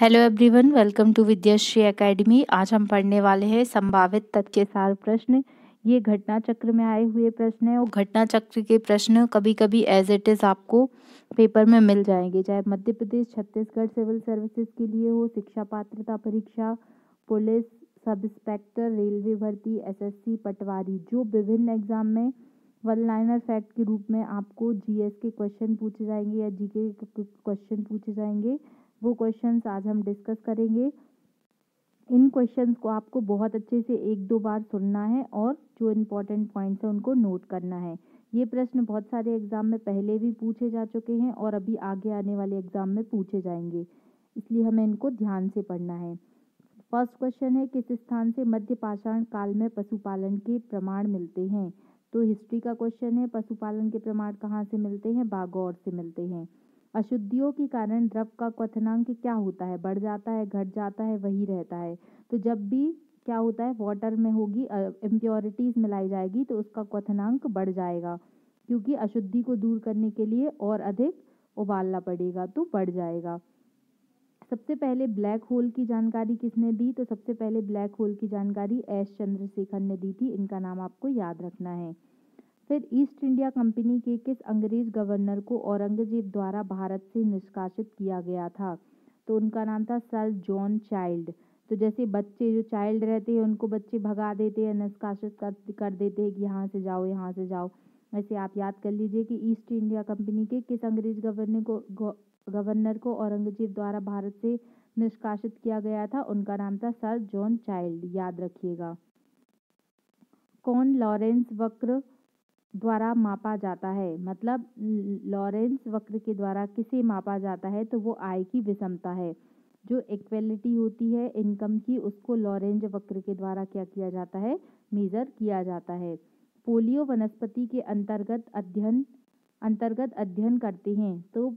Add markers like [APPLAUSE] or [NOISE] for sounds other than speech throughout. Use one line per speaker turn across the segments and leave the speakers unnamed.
hello everyone welcome to Vidyashree academy आज हम पढ़ने वाले हैं संभावित तथ्य सार प्रश्न ये घटना चक्र में आए हुए प्रश्न है और घटना चक्र के प्रश्न कभी कभी एज इट इज़ आपको पेपर में मिल जाएंगे चाहे मध्य प्रदेश छत्तीसगढ़ सिविल सर्विसेज के लिए हो शिक्षा पात्रता परीक्षा पुलिस सब इंस्पेक्टर रेलवे भर्ती एस पटवारी जो विभिन्न एग्जाम में वन लाइनर फैक्ट के रूप में आपको जी के क्वेश्चन पूछे जाएंगे या जी के क्वेश्चन पूछे जाएंगे वो क्वेश्चंस आज हम डिस्कस करेंगे इन क्वेश्चंस को आपको बहुत अच्छे से एक दो बार सुनना है और जो इम्पोर्टेंट पॉइंट्स हैं उनको नोट करना है ये प्रश्न बहुत सारे एग्ज़ाम में पहले भी पूछे जा चुके हैं और अभी आगे आने वाले एग्ज़ाम में पूछे जाएंगे इसलिए हमें इनको ध्यान से पढ़ना है फर्स्ट क्वेश्चन है किस स्थान से मध्य पाषाण काल में पशुपालन के प्रमाण मिलते हैं तो हिस्ट्री का क्वेश्चन है पशुपालन के प्रमाण कहाँ से मिलते हैं बागौर से मिलते हैं अशुद्धियों के कारण द्रव का क्वथनांक क्या होता है बढ़ जाता है घट जाता है वही रहता है तो जब भी क्या होता है वाटर में होगी इम्प्योरिटीज मिलाई जाएगी तो उसका क्वथनांक बढ़ जाएगा क्योंकि अशुद्धि को दूर करने के लिए और अधिक उबालना पड़ेगा तो बढ़ जाएगा सबसे पहले ब्लैक होल की जानकारी किसने दी तो सबसे पहले ब्लैक होल की जानकारी एस चंद्रशेखर ने दी थी इनका नाम आपको याद रखना है फिर ईस्ट इंडिया कंपनी के किस अंग्रेज गवर्नर को औरंगजेब द्वारा भारत से निष्कासित किया गया था तो उनका नाम था सर जॉन चाइल्ड तो जैसे बच्चे जो चाइल्ड रहते हैं उनको बच्चे भगा देते हैं निष्कासित कर कर देते हैं कि यहाँ से जाओ यहाँ से जाओ वैसे आप याद कर लीजिए कि ईस्ट इंडिया कंपनी के किस अंग्रेज गवर्नर को गवर्नर को औरंगजेब द्वारा भारत से निष्कासित किया गया था उनका नाम था सर जॉन चाइल्ड याद रखिएगा कौन लॉरेंस वक्र द्वारा मापा जाता है मतलब लॉरेंस वक्र के द्वारा किसे मापा जाता है तो वो आय की विषमता है जो इक्वेलिटी होती है इनकम की उसको लॉरेंज वक्र के द्वारा क्या किया जाता है मेजर किया जाता है पोलियो वनस्पति के अंतर्गत अध्ययन अंतर्गत अध्ययन करते हैं तो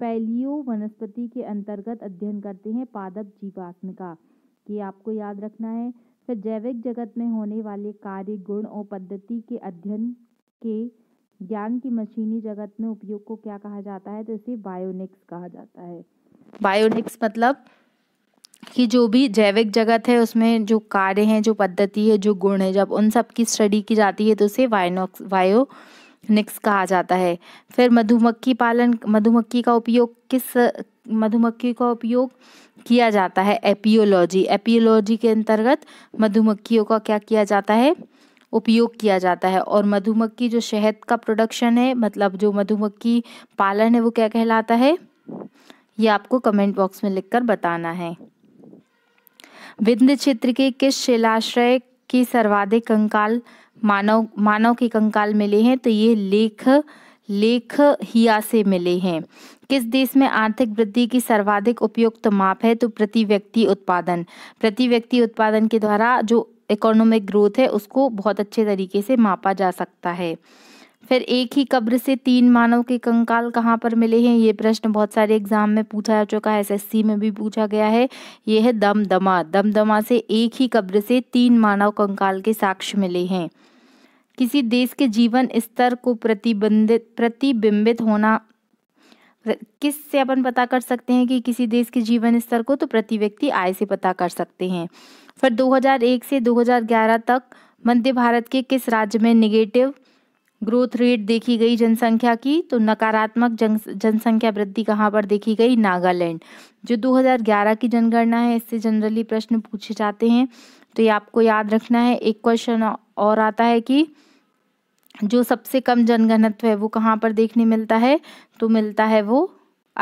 पैलियो वनस्पति के अंतर्गत अध्ययन करते हैं पादप जीवाश्म का ये आपको याद रखना है फिर जैविक जगत में होने वाले कार्य गुण और पद्धति के अध्ययन के ज्ञान की मशीनी जगत में उपयोग को क्या कहा जाता है तो इसे बायोनिक्स कहा जाता है बायोनिक्स मतलब कि जो भी जैविक जगत है उसमें जो कार्य हैं जो पद्धति है जो गुण है जब उन सब की स्टडी की जाती है तो उसे वायनोक्स वायो निक्स कहा जाता है फिर मधुमक्खी पालन मधुमक्खी का उपयोग किस मधुमक्खी का उपयोग किया जाता है एपियोलॉजी एपियोलॉजी के अंतर्गत मधुमक्खियों का क्या किया जाता है उपयोग किया जाता है और मधुमक्खी जो शहद का प्रोडक्शन है मतलब जो मधुमक्खी पालन है वो क्या कहलाता है ये आपको कमेंट बॉक्स में लिखकर बताना है विंध्य क्षेत्र के किस शिलाश्रय की सर्वाधिक कंकाल मानव मानव के कंकाल मिले हैं तो ये लेख लेख हिया से मिले हैं किस देश में आर्थिक वृद्धि की सर्वाधिक उपयुक्त माप है तो प्रति व्यक्ति उत्पादन प्रति व्यक्ति उत्पादन के द्वारा जो इकोनॉमिक ग्रोथ है उसको बहुत अच्छे तरीके से मापा जा सकता है फिर एक ही कब्र से तीन मानव के कंकाल कहाँ पर मिले हैं ये प्रश्न बहुत सारे एग्जाम में पूछा जा चुका है एसएससी में भी पूछा गया है ये है दमदमा दमदमा से एक ही कब्र से तीन मानव कंकाल के साक्ष्य मिले हैं किसी देश के जीवन स्तर को प्रतिबंधित प्रतिबिंबित होना किस से अपन पता कर सकते हैं कि किसी देश के जीवन स्तर को तो प्रति व्यक्ति आय से पता कर सकते हैं फिर 2001 से 2011 तक मध्य भारत के किस राज्य में निगेटिव ग्रोथ रेट देखी गई जनसंख्या की तो नकारात्मक जन जनसंख्या वृद्धि कहाँ पर देखी गई नागालैंड जो 2011 की जनगणना है इससे जनरली प्रश्न पूछे जाते हैं तो ये आपको याद रखना है एक क्वेश्चन और आता है कि जो सबसे कम जनघनत्व है वो कहाँ पर देखने मिलता है तो मिलता है वो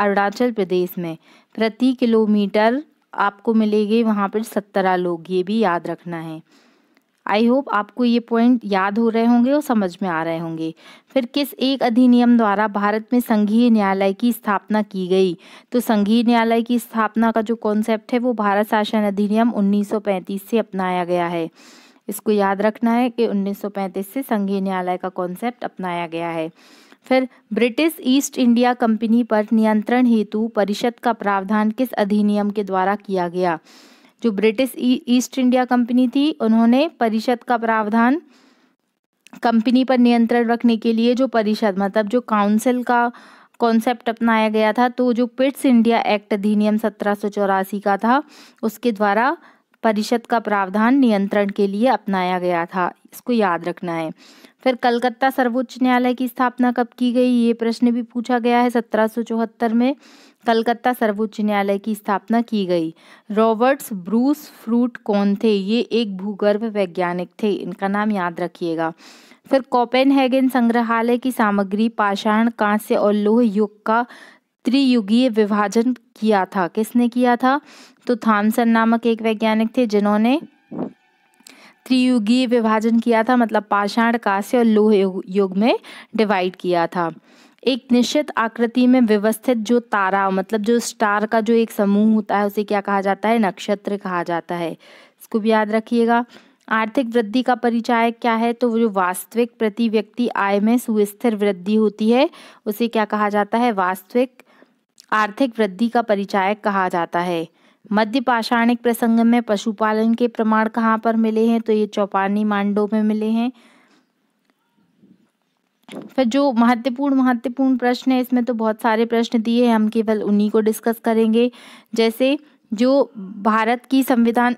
अरुणाचल प्रदेश में प्रति किलोमीटर आपको मिलेगी वहाँ पर सत्रह लोग ये भी याद रखना है आई होप आपको ये पॉइंट याद हो रहे होंगे और समझ में आ रहे होंगे फिर किस एक अधिनियम द्वारा भारत में संघीय न्यायालय की स्थापना की गई तो संघीय न्यायालय की स्थापना का जो कॉन्सेप्ट है वो भारत शासन अधिनियम 1935 से अपनाया गया है इसको याद रखना है कि 1935 से संघीय न्यायालय का कॉन्सेप्ट अपनाया गया है फिर ब्रिटिश ईस्ट इंडिया कंपनी पर नियंत्रण हेतु परिषद का प्रावधान किस अधिनियम के द्वारा किया गया जो ब्रिटिश ईस्ट इंडिया कंपनी थी उन्होंने परिषद का प्रावधान कंपनी पर नियंत्रण रखने के लिए जो परिषद मतलब जो काउंसिल का कॉन्सेप्ट अपनाया गया था तो जो पिट्स इंडिया एक्ट अधिनियम सत्रह का था उसके द्वारा परिषद का प्रावधान नियंत्रण के लिए अपनाया गया था इसको याद रखना है फिर कलकत्ता सर्वोच्च न्यायालय की स्थापना कब की गई ये प्रश्न भी पूछा गया है सत्रह में कलकत्ता सर्वोच्च न्यायालय की स्थापना की गई रॉबर्ट्स ब्रूस फ्रूट कौन थे ये एक भूगर्भ वैज्ञानिक थे इनका नाम याद रखिएगा फिर कोपेनहेगन संग्रहालय की सामग्री पाषाण कांस्य और लोह युग का त्रियुगीय विभाजन किया था किसने किया था तो थामसन नामक एक वैज्ञानिक थे जिन्होंने त्रियुगीय विभाजन किया था मतलब पाषाण कांस्य और लोह युग में डिवाइड किया था एक निश्चित आकृति में व्यवस्थित जो तारा मतलब जो स्टार का जो एक समूह होता है उसे क्या कहा जाता है नक्षत्र कहा जाता है इसको भी याद रखिएगा आर्थिक वृद्धि का परिचायक क्या है तो जो वास्तविक प्रति व्यक्ति आय में सुस्थिर वृद्धि होती है उसे क्या कहा जाता है वास्तविक आर्थिक वृद्धि का परिचायक कहा जाता है मध्य पाषाणिक प्रसंग में पशुपालन के प्रमाण कहाँ पर मिले हैं तो ये चौपानी मांडो में मिले हैं फिर जो महत्वपूर्ण महत्वपूर्ण प्रश्न है इसमें तो बहुत सारे प्रश्न दिए हैं हम केवल उन्हीं को डिस्कस करेंगे जैसे जो भारत की संविधान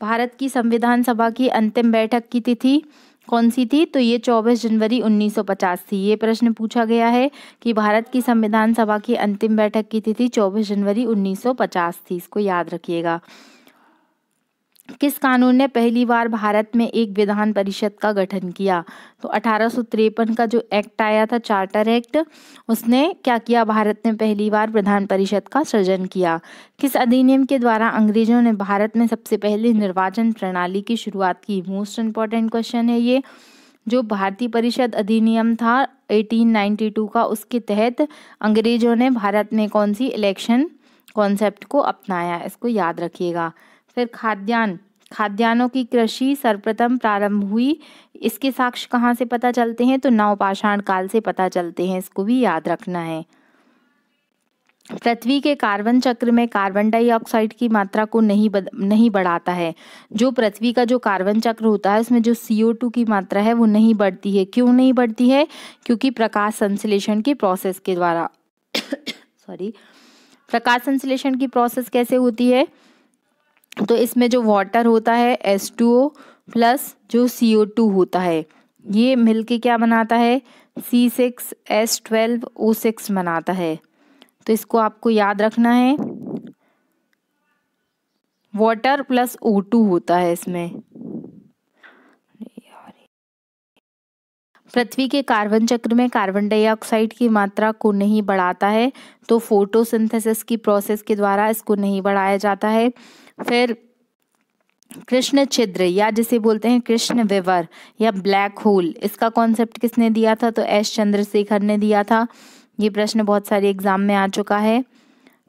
भारत की संविधान सभा की अंतिम बैठक की तिथि कौन सी थी तो ये 24 जनवरी 1950 थी ये प्रश्न पूछा गया है कि भारत की संविधान सभा की अंतिम बैठक की तिथि 24 जनवरी 1950 थी इसको याद रखिएगा किस कानून ने पहली बार भारत में एक विधान परिषद का गठन किया तो अठारह का जो एक्ट आया था चार्टर एक्ट उसने क्या किया भारत ने पहली बार विधान परिषद का सृजन किया किस अधिनियम के द्वारा अंग्रेजों ने भारत में सबसे पहले निर्वाचन प्रणाली की शुरुआत की मोस्ट इंपॉर्टेंट क्वेश्चन है ये जो भारतीय परिषद अधिनियम था 1892 का उसके तहत अंग्रेजों ने भारत में कौन सी इलेक्शन कॉन्सेप्ट को अपनाया इसको याद रखिएगा फिर खाद्यान्न खाद्यान्नों की कृषि सर्वप्रथम प्रारंभ हुई इसके साक्ष्य कहाँ से पता चलते हैं तो नवपाषाण काल से पता चलते हैं इसको भी याद रखना है पृथ्वी के कार्बन चक्र में कार्बन डाइऑक्साइड की मात्रा को नहीं बद, नहीं बढ़ाता है जो पृथ्वी का जो कार्बन चक्र होता है उसमें जो टू की मात्रा है वो नहीं बढ़ती है क्यों नहीं बढ़ती है क्योंकि प्रकाश संश्लेषण के प्रोसेस के द्वारा सॉरी [COUGHS] प्रकाश संश्लेषण की प्रोसेस कैसे होती है तो इसमें जो वाटर होता है एस टू ओ प्लस जो सी ओ टू होता है ये मिलके क्या बनाता है C six S twelve O six बनाता है तो इसको आपको याद रखना है वाटर प्लस ओ टू होता है इसमें पृथ्वी के कार्बन चक्र में कार्बन डाइऑक्साइड की मात्रा को नहीं बढ़ाता है तो फोटोसिंथेसिस की प्रोसेस के द्वारा इसको नहीं बढ़ाया जाता है फिर कृष्ण छिद्र या जिसे बोलते हैं कृष्ण विवर या ब्लैक होल इसका कॉन्सेप्ट किसने दिया था तो एस चंद्रशेखर ने दिया था ये प्रश्न बहुत सारे एग्जाम में आ चुका है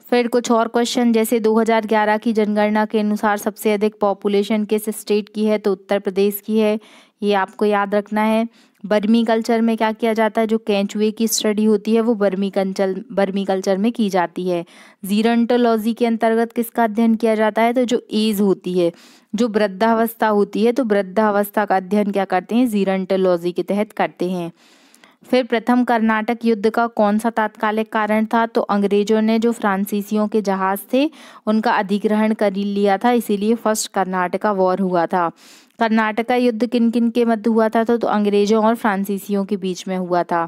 फिर कुछ और क्वेश्चन जैसे 2011 की जनगणना के अनुसार सबसे अधिक पॉपुलेशन किस स्टेट की है तो उत्तर प्रदेश की है ये आपको याद रखना है बर्मी कल्चर में क्या किया जाता है जो कैंचुए की स्टडी होती है वो बर्मी कंचल बर्मी कल्चर में की जाती है जीरोन्टोलॉजी के अंतर्गत किसका अध्ययन किया जाता है तो जो एज होती है जो वृद्धावस्था होती है तो वृद्धावस्था का अध्ययन क्या करते हैं जीरोन्टोलॉजी के तहत करते हैं फिर प्रथम कर्नाटक युद्ध का कौन सा तात्कालिक कारण था तो अंग्रेजों ने जो फ्रांसीसियों के जहाज थे उनका अधिग्रहण कर लिया था इसीलिए फर्स्ट कर्नाटका वॉर हुआ था कर्नाटका युद्ध किन किन के मध्य हुआ था तो, तो अंग्रेजों और फ्रांसीसियों के बीच में हुआ था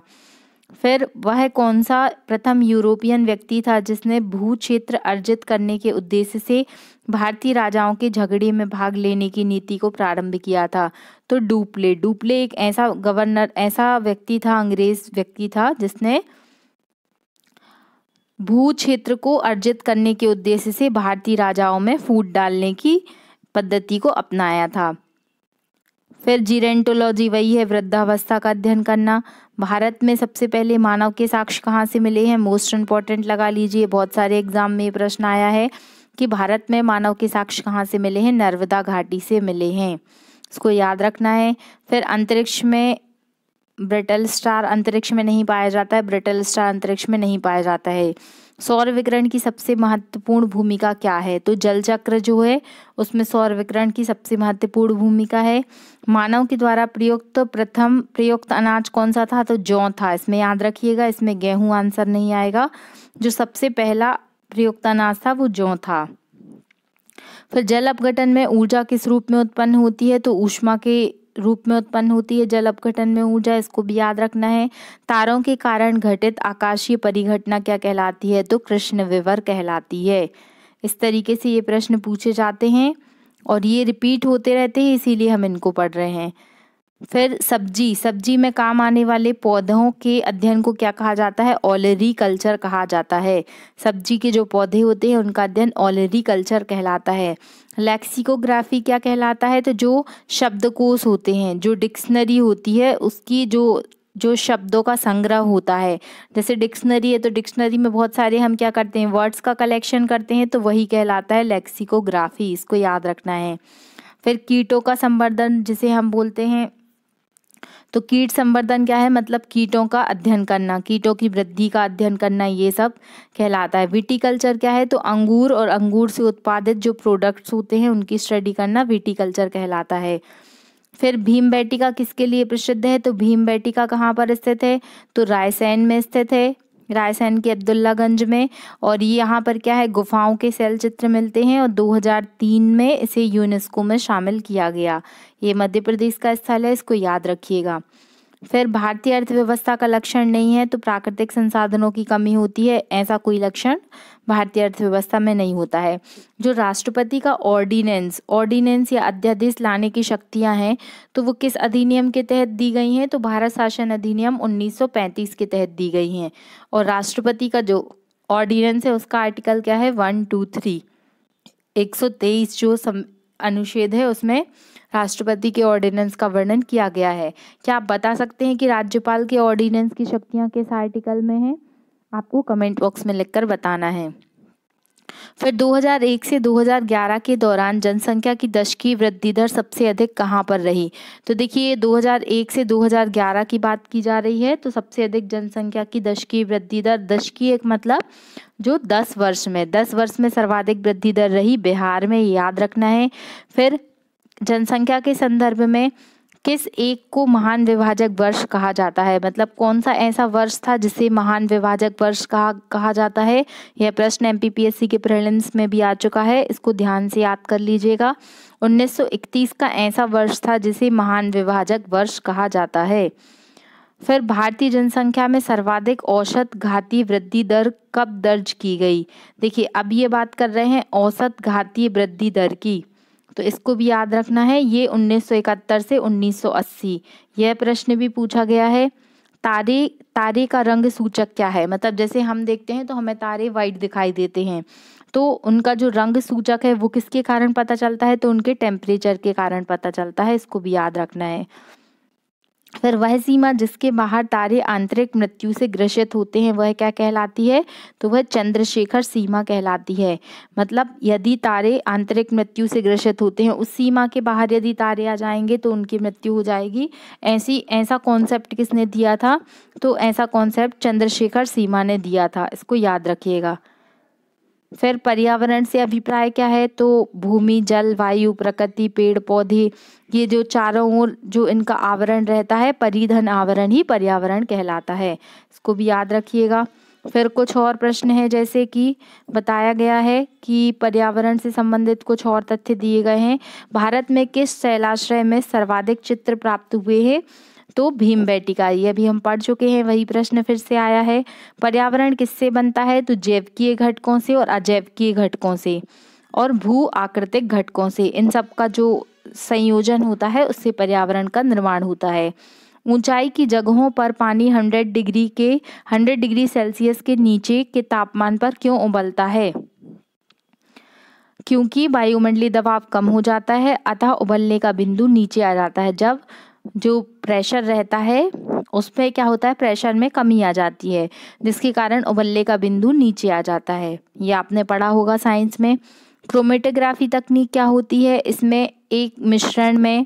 फिर वह कौन सा प्रथम यूरोपियन व्यक्ति था जिसने भू क्षेत्र अर्जित करने के उद्देश्य से भारतीय राजाओं के झगड़े में भाग लेने की नीति को प्रारंभ किया था तो डुप्ले डुप्ले एक ऐसा गवर्नर ऐसा व्यक्ति था अंग्रेज व्यक्ति था जिसने भू क्षेत्र को अर्जित करने के उद्देश्य से भारतीय राजाओं में फूट डालने की पद्धति को अपनाया था फिर जीरेन्टोलॉजी वही है वृद्धावस्था का अध्ययन करना भारत में सबसे पहले मानव के साक्ष्य कहाँ से मिले हैं मोस्ट इम्पॉर्टेंट लगा लीजिए बहुत सारे एग्जाम में प्रश्न आया है कि भारत में मानव के साक्ष्य कहाँ से मिले हैं नर्मदा घाटी से मिले हैं इसको याद रखना है फिर अंतरिक्ष में ब्रिटल स्टार अंतरिक्ष में नहीं पाया जाता है ब्रिटल स्टार अंतरिक्ष में नहीं पाया जाता है सौर विकरण की सबसे महत्वपूर्ण भूमिका क्या है तो जल चक्र जो है उसमें सौर विकरण की सबसे महत्वपूर्ण भूमिका है मानव के द्वारा प्रयुक्त तो प्रथम प्रयुक्त अनाज कौन सा था तो जौ था इसमें याद रखिएगा इसमें गेहूं आंसर नहीं आएगा जो सबसे पहला प्रयुक्त अनाज था वो जौ था फिर जल अपघटन में ऊर्जा किस रूप में उत्पन्न होती है तो ऊष्मा के रूप में उत्पन्न होती है जल अपघटन में ऊर्जा इसको भी याद रखना है तारों के कारण घटित आकाशीय परिघटना क्या कहलाती है तो कृष्ण विवर कहलाती है इस तरीके से ये प्रश्न पूछे जाते हैं और ये रिपीट होते रहते हैं इसीलिए हम इनको पढ़ रहे हैं फिर सब्जी सब्जी में काम आने वाले पौधों के अध्ययन को क्या कहा जाता है ऑलरी कल्चर कहा जाता है सब्जी के जो पौधे होते हैं उनका अध्ययन ऑलरी कल्चर कहलाता है लेक्सिकोग्राफी क्या कहलाता है तो जो शब्दकोश होते हैं जो डिक्शनरी होती है उसकी जो जो शब्दों का संग्रह होता है जैसे डिक्शनरी है तो डिक्शनरी में बहुत सारे हम क्या करते हैं वर्ड्स का कलेक्शन करते हैं तो वही कहलाता है लेक्सिकोग्राफी इसको याद रखना है फिर कीटों का संवर्धन जिसे हम बोलते हैं तो कीट संवर्धन क्या है मतलब कीटों का अध्ययन करना कीटों की वृद्धि का अध्ययन करना ये सब कहलाता है विटिकल्चर क्या है तो अंगूर और अंगूर से उत्पादित जो प्रोडक्ट्स होते हैं उनकी स्टडी करना विटिकल्चर कहलाता है फिर भीम बैटिका किसके लिए प्रसिद्ध है तो भीम बैटिका कहाँ पर स्थित है तो रायसेन में स्थित है रायसेन के अब्दुल्लागंज में और ये यहाँ पर क्या है गुफाओं के सेल चित्र मिलते हैं और 2003 में इसे यूनेस्को में शामिल किया गया ये मध्य प्रदेश का स्थल है इसको याद रखिएगा फिर भारतीय अर्थव्यवस्था का लक्षण नहीं है तो प्राकृतिक संसाधनों की कमी होती है ऐसा कोई लक्षण भारतीय अर्थव्यवस्था में नहीं होता है जो राष्ट्रपति का ऑर्डिनेंस ऑर्डिनेंस या अध्यादेश लाने की शक्तियां हैं तो वो किस अधिनियम के तहत दी गई हैं तो भारत शासन अधिनियम 1935 के तहत दी गई हैं और राष्ट्रपति का जो ऑर्डिनेंस है उसका आर्टिकल क्या है वन टू थ्री एक सौ तेईस जो अनुच्छेद है उसमें राष्ट्रपति के ऑर्डिनेंस का वर्णन किया गया है क्या आप बता सकते हैं कि राज्यपाल के ऑर्डिनेंस की शक्तियाँ किस आर्टिकल में हैं आपको कमेंट बॉक्स में लिखकर बताना है फिर 2001 से 2011 के दौरान जनसंख्या की दशकीय वृद्धि दर सबसे अधिक कहाँ पर रही तो देखिए 2001 से 2011 की बात की जा रही है तो सबसे अधिक जनसंख्या की दशकीय वृद्धि दर दशकीय एक मतलब जो 10 वर्ष में 10 वर्ष में सर्वाधिक वृद्धि दर रही बिहार में याद रखना है फिर जनसंख्या के संदर्भ में किस एक को महान विभाजक वर्ष कहा जाता है मतलब कौन सा ऐसा वर्ष था जिसे महान विभाजक वर्ष कहा कहा जाता है यह प्रश्न एमपीपीएससी के प्रीलिम्स में भी आ चुका है इसको ध्यान से याद कर लीजिएगा 1931 का ऐसा वर्ष था जिसे महान विभाजक वर्ष कहा जाता है फिर भारतीय जनसंख्या में सर्वाधिक औसत घाती वृद्धि दर कब दर्ज की गई देखिए अब ये बात कर रहे हैं औसत घाती वृद्धि दर की तो इसको भी याद रखना है ये 1971 से 1980 यह प्रश्न भी पूछा गया है तारे तारे का रंग सूचक क्या है मतलब जैसे हम देखते हैं तो हमें तारे वाइट दिखाई देते हैं तो उनका जो रंग सूचक है वो किसके कारण पता चलता है तो उनके टेम्परेचर के कारण पता चलता है इसको भी याद रखना है फिर वह सीमा जिसके बाहर तारे आंतरिक मृत्यु से ग्रसित होते हैं वह क्या कहलाती है तो वह चंद्रशेखर सीमा कहलाती है मतलब यदि तारे आंतरिक मृत्यु से ग्रसित होते हैं उस सीमा के बाहर यदि तारे आ जाएंगे तो उनकी मृत्यु हो जाएगी ऐसी ऐसा कॉन्सेप्ट किसने दिया था तो ऐसा कॉन्सेप्ट चंद्रशेखर सीमा ने दिया था इसको याद रखिएगा फिर पर्यावरण से अभिप्राय क्या है तो भूमि जल वायु प्रकृति पेड़ पौधे ये जो चारों ओर जो इनका आवरण रहता है परिधन आवरण ही पर्यावरण कहलाता है इसको भी याद रखिएगा फिर कुछ और प्रश्न है जैसे कि बताया गया है कि पर्यावरण से संबंधित कुछ और तथ्य दिए गए हैं भारत में किस शैलाश्रय में सर्वाधिक चित्र प्राप्त हुए हैं तो भीम बैटिका यह भी हम पढ़ चुके हैं वही प्रश्न फिर से आया है पर्यावरण किससे बनता है तो जैवकीय घटकों से और अजैव की घटकों से और भू आकृतिक घटकों से इन सब का जो संयोजन होता है उससे पर्यावरण का निर्माण होता है ऊंचाई की जगहों पर पानी 100 डिग्री के 100 डिग्री सेल्सियस के नीचे के तापमान पर क्यों उबलता है क्योंकि वायुमंडलीय दबाव कम हो जाता है अतः उबलने का बिंदु नीचे आ जाता है जब जो प्रेशर रहता है उसमें क्या होता है प्रेशर में कमी आ जाती है जिसके कारण उबल्ले का बिंदु नीचे आ जाता है ये आपने पढ़ा होगा साइंस में क्रोमेटोग्राफी तकनीक क्या होती है इसमें एक मिश्रण में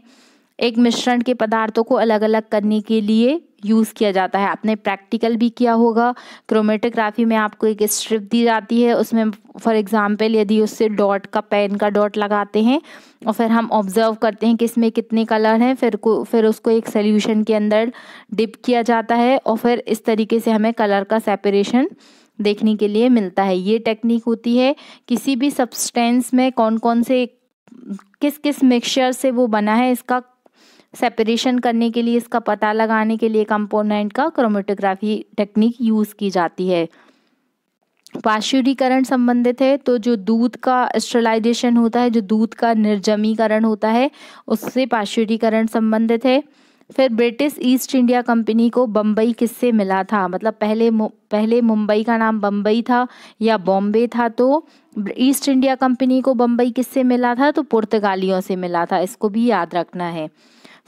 एक मिश्रण के पदार्थों को अलग अलग करने के लिए यूज़ किया जाता है आपने प्रैक्टिकल भी किया होगा क्रोमेटोग्राफी में आपको एक स्ट्रिप दी जाती है उसमें फॉर एग्ज़ाम्पल यदि उससे डॉट का पेन का डॉट लगाते हैं और फिर हम ऑब्ज़र्व करते हैं कि इसमें कितने कलर हैं फिर को फिर उसको एक सल्यूशन के अंदर डिप किया जाता है और फिर इस तरीके से हमें कलर का सेपरेशन देखने के लिए मिलता है ये टेक्निक होती है किसी भी सब्सटेंस में कौन कौन से किस किस मिक्सचर से वो बना है इसका सेपरेशन करने के लिए इसका पता लगाने के लिए कंपोनेंट का क्रोमेटोग्राफी टेक्निक यूज़ की जाती है पाश्चुरीकरण संबंधित है तो जो दूध का स्टरलाइजेशन होता है जो दूध का निर्जमीकरण होता है उससे पाश्चुरीकरण संबंधित है फिर ब्रिटिश ईस्ट इंडिया कंपनी को बम्बई किससे मिला था मतलब पहले मु, पहले मुंबई का नाम बम्बई था या बॉम्बे था तो ईस्ट इंडिया कंपनी को बम्बई किससे मिला था तो पुर्तगालियों से मिला था इसको भी याद रखना है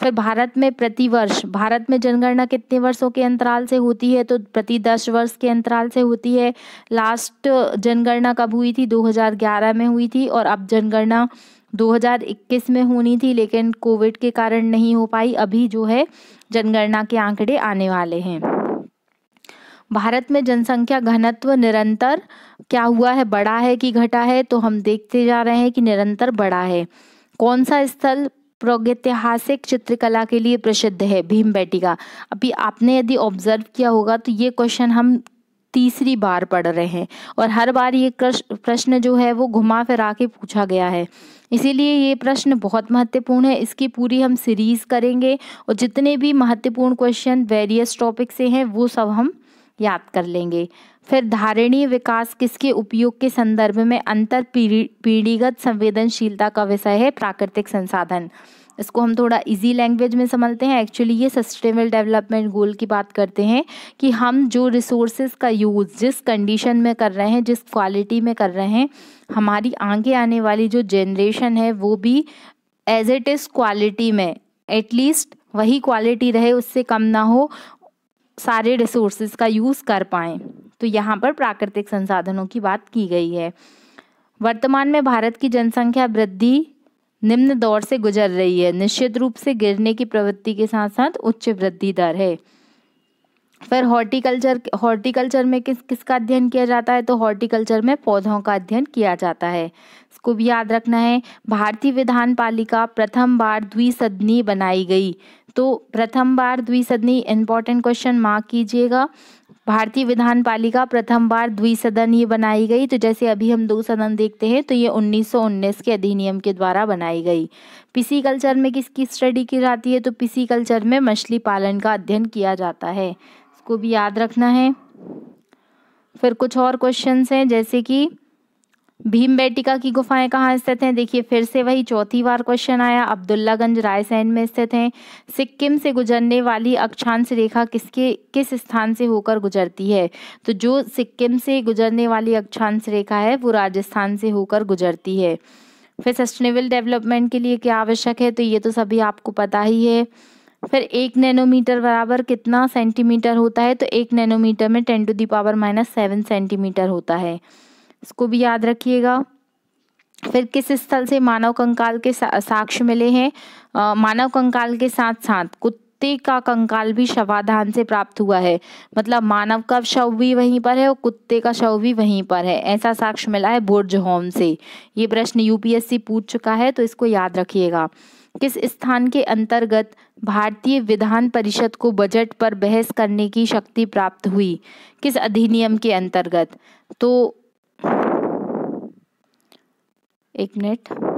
फिर भारत में प्रतिवर्ष भारत में जनगणना कितने वर्षों के अंतराल से होती है तो प्रति दस वर्ष के अंतराल से होती है लास्ट जनगणना कब हुई थी 2011 में हुई थी और अब जनगणना 2021 में होनी थी लेकिन कोविड के कारण नहीं हो पाई अभी जो है जनगणना के आंकड़े आने वाले हैं भारत में जनसंख्या घनत्व निरंतर क्या हुआ है बड़ा है कि घटा है तो हम देखते जा रहे हैं कि निरंतर बड़ा है कौन सा स्थल प्रागैतिहासिक चित्रकला के लिए प्रसिद्ध है भीम बेटिका अभी आपने यदि ऑब्जर्व किया होगा तो ये क्वेश्चन हम तीसरी बार पढ़ रहे हैं और हर बार ये प्रश्न जो है वो घुमा फिरा के पूछा गया है इसीलिए ये प्रश्न बहुत महत्वपूर्ण है इसकी पूरी हम सीरीज़ करेंगे और जितने भी महत्वपूर्ण क्वेश्चन वेरियस टॉपिक से हैं वो सब हम याद कर लेंगे फिर धारणीय विकास किसके उपयोग के संदर्भ में अंतर पीढ़ीगत संवेदनशीलता का विषय है प्राकृतिक संसाधन इसको हम थोड़ा इजी लैंग्वेज में समझते हैं एक्चुअली ये सस्टेनेबल डेवलपमेंट गोल की बात करते हैं कि हम जो रिसोर्सेज का यूज़ जिस कंडीशन में कर रहे हैं जिस क्वालिटी में कर रहे हैं हमारी आगे आने वाली जो जनरेशन है वो भी एज इट इज़ क्वालिटी में एटलीस्ट वही क्वालिटी रहे उससे कम ना हो सारे रिसोर्सेज का यूज़ कर पाएँ तो यहाँ पर प्राकृतिक संसाधनों की बात की गई है वर्तमान में भारत की जनसंख्या वृद्धि निम्न दौर से गुजर रही है निश्चित रूप से गिरने की प्रवृत्ति के साथ साथ उच्च वृद्धि दर है फिर हॉर्टिकल्चर हॉर्टिकल्चर में किस किसका अध्ययन किया जाता है तो हॉर्टिकल्चर में पौधों का अध्ययन किया जाता है इसको भी याद रखना है भारतीय विधान पालिका प्रथम बार द्विसदनी बनाई गई तो प्रथम बार द्विसदनी इंपॉर्टेंट क्वेश्चन मार्क कीजिएगा भारतीय विधान पालिका प्रथम बार ये बनाई गई तो जैसे अभी हम दो सदन देखते हैं तो ये 1919 के अधिनियम के द्वारा बनाई गई पिसी कल्चर में किसकी स्टडी की जाती है तो पिसी कल्चर में मछली पालन का अध्ययन किया जाता है इसको भी याद रखना है फिर कुछ और क्वेश्चन हैं जैसे कि भीम बेटिका की गुफाएं कहाँ स्थित हैं देखिए फिर से वही चौथी बार क्वेश्चन आया अब्दुल्लागंज रायसेन में स्थित हैं सिक्किम से गुजरने वाली अक्षांश रेखा किसके किस स्थान से होकर गुजरती है तो जो सिक्किम से गुजरने वाली अक्षांश रेखा है वो राजस्थान से होकर गुजरती है फिर सस्टेनेबल डेवलपमेंट के लिए क्या आवश्यक है तो ये तो सभी आपको पता ही है फिर एक नैनोमीटर बराबर कितना सेंटीमीटर होता है तो एक नैनोमीटर में ten to the power minus seven centimetre होता है इसको भी याद रखिएगा फिर किस स्थल से मानव कंकाल के साक्ष साक्ष्य मिले हैं मानव कंकाल के साथ साथ कुत्ते का कंकाल भी शवाधान से प्राप्त हुआ है मतलब मानव का शव भी वहीं पर है और कुत्ते का शव भी वहीं पर है ऐसा साक्ष्य मिला है बुर्ज होम से ये प्रश्न यूपीएससी पूछ चुका है तो इसको याद रखिएगा किस स्थान के अंतर्गत भारतीय विधान परिषद को बजट पर बहस करने की शक्ति प्राप्त हुई किस अधिनियम के अंतर्गत तो एक मिनट